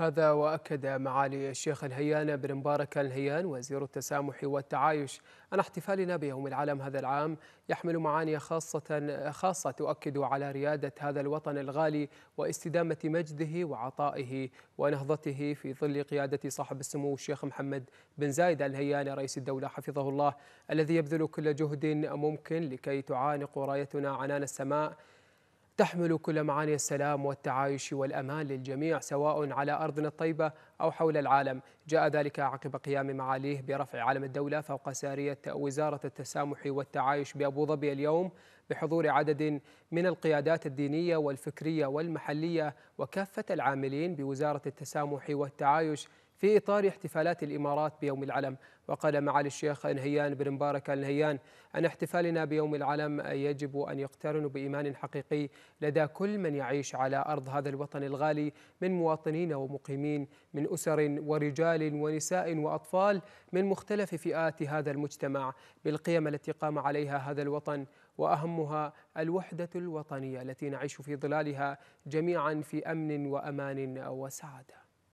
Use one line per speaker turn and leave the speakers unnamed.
هذا وأكد معالي الشيخ الهيان بن مبارك الهيان وزير التسامح والتعايش أن احتفالنا بيوم العالم هذا العام يحمل معاني خاصة خاصة تؤكد على ريادة هذا الوطن الغالي واستدامة مجده وعطائه ونهضته في ظل قيادة صاحب السمو الشيخ محمد بن زايد الهيان رئيس الدولة حفظه الله الذي يبذل كل جهد ممكن لكي تعانق رايتنا عنان السماء تحمل كل معاني السلام والتعايش والأمان للجميع سواء على أرضنا الطيبة أو حول العالم جاء ذلك عقب قيام معاليه برفع علم الدولة فوق سارية وزارة التسامح والتعايش بأبو ظبي اليوم بحضور عدد من القيادات الدينية والفكرية والمحلية وكافة العاملين بوزارة التسامح والتعايش في إطار احتفالات الإمارات بيوم العلم وقال معالي الشيخ نهيان بن مبارك النهيان أن احتفالنا بيوم العلم يجب أن يقترن بإيمان حقيقي لدى كل من يعيش على أرض هذا الوطن الغالي من مواطنين ومقيمين من أسر ورجال ونساء وأطفال من مختلف فئات هذا المجتمع بالقيم التي قام عليها هذا الوطن واهمها الوحده الوطنيه التي نعيش في ظلالها جميعا في امن وامان وسعاده